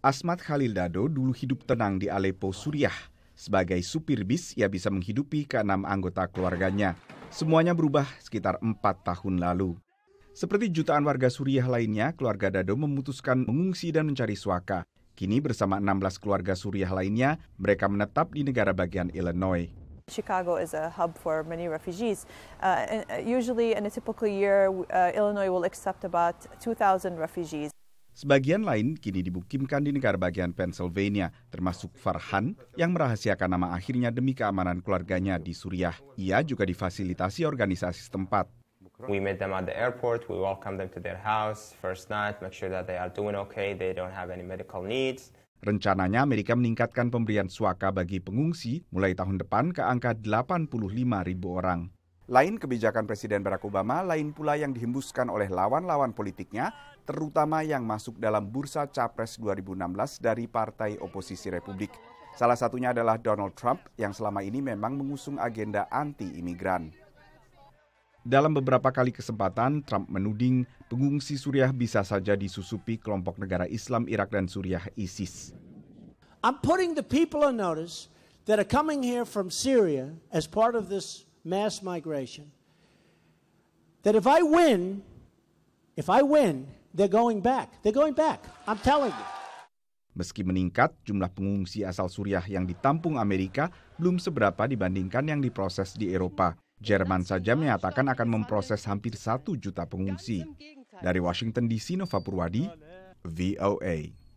Asmat Khalil Dado dulu hidup tenang di Aleppo, Suriah. Sebagai supir bis, ia bisa menghidupi keenam anggota keluarganya. Semuanya berubah sekitar empat tahun lalu. Seperti jutaan warga Suriah lainnya, keluarga Dado memutuskan mengungsi dan mencari suaka. Kini bersama 16 keluarga Suriah lainnya, mereka menetap di negara bagian Illinois. Chicago is a hub for many refugees. Uh, uh usually in a typical year, uh, Illinois will accept about 2,000 refugees. Sebagian lain kini dibukimkan di negara bagian Pennsylvania, termasuk Farhan yang merahasiakan nama akhirnya demi keamanan keluarganya di Suriah. Ia juga difasilitasi organisasi setempat. Rencananya Amerika meningkatkan pemberian suaka bagi pengungsi mulai tahun depan ke angka 85 ribu orang. Lain kebijakan Presiden Barack Obama, lain pula yang dihembuskan oleh lawan-lawan politiknya, terutama yang masuk dalam bursa Capres 2016 dari Partai Oposisi Republik. Salah satunya adalah Donald Trump yang selama ini memang mengusung agenda anti-imigran. Dalam beberapa kali kesempatan, Trump menuding pengungsi Suriah bisa saja disusupi kelompok negara Islam Irak dan Suriah ISIS. I'm putting the people on notice that are coming here from Syria as part of this mass migration, that if I win, if I win, they're going back. They're going back. I'm telling you. Meski meningkat, jumlah pengungsi asal Suriah yang ditampung Amerika belum seberapa dibandingkan yang diproses di Eropa. Jerman saja menyatakan akan memproses hampir satu juta pengungsi. Dari Washington DC, Nova Purwadi, VOA.